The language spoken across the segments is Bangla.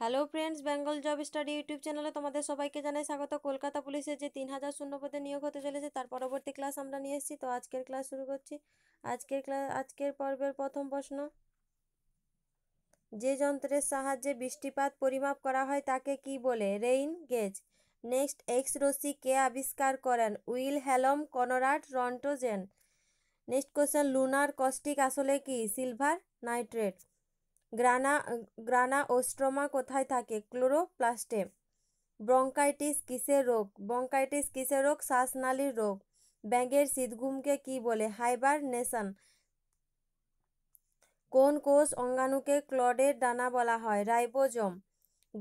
hello friends Bengal job study YouTube চ্যানেলে তোমাদের সবাইকে জানাই স্বাগত কলকাতা পুলিশে যে তিন হাজার পদে নিয়োগ হতে চলেছে তার পরবর্তী ক্লাস আমরা নিয়ে এসেছি তো আজকের ক্লাস শুরু করছি আজকের ক্লাস আজকের পর্বের প্রথম প্রশ্ন যে যন্ত্রের সাহায্যে বৃষ্টিপাত পরিমাপ করা হয় তাকে কি বলে রেইন গেজ নেক্সট এক্স রশ্মি কে আবিষ্কার করেন Wilhelm Conrad Roentgen next question lunar caustic আসলে কি সিলভার নাইট্রেট গ্রানা গ্রানা গ্রানাওস্ট্রোমা কোথায় থাকে ক্লোরোপ্লাস্টে ব্রঙ্কাইটিস কিসের রোগ ব্রঙ্কাইটিস কিসের রোগ শ্বাসনালীর রোগ ব্যাঙের শীতঘুমকে কি বলে হাইবার নেশন কোন কোষ অঙ্গাণুকে ক্লডের ডানা বলা হয় রাইবোজম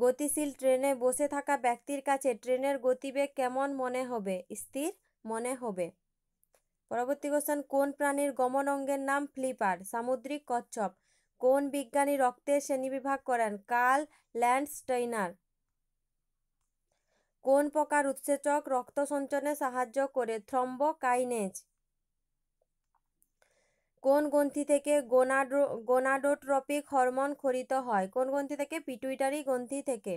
গতিশীল ট্রেনে বসে থাকা ব্যক্তির কাছে ট্রেনের গতিবেগ কেমন মনে হবে স্থির মনে হবে পরবর্তী কোশ্চেন কোন প্রাণীর গমন অঙ্গের নাম ফ্লিপার সামুদ্রিক কচ্ছপ কোন বিজ্ঞানী রক্তের শ্রেণীবিভাগ করেন কার্ল ল্যান্ডস্টাইনার কোন প্রকার উৎসেচক রক্ত সঞ্চনে সাহায্য করে কাইনেজ কোন গ্রন্থি থেকে গোনাডো গোনাডোট্রপিক হরমোন খরিত হয় কোন গ্রন্থি থেকে পিটুইটারি গ্রন্থি থেকে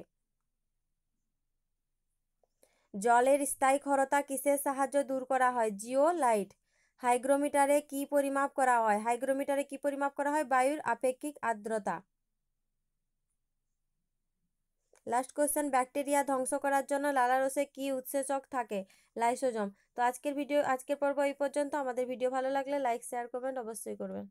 জলের স্থায়ী ক্ষরতা কিসের সাহায্য দূর করা হয় জিও লাইট হাইগ্রোমিটারে কি পরিমাপ করা হয় হাইগ্রোমিটারে কি পরিমাপ করা হয় বায়ুর আপেক্ষিক আর্দ্রতা লাস্ট কোয়েশ্চেন ব্যাকটেরিয়া ধ্বংস করার জন্য লালারসে কি উৎসেচক থাকে লাইসোজম তো আজকের ভিডিও আজকের পর্ব এই পর্যন্ত আমাদের ভিডিও ভালো লাগলে লাইক শেয়ার করবেন অবশ্যই করবেন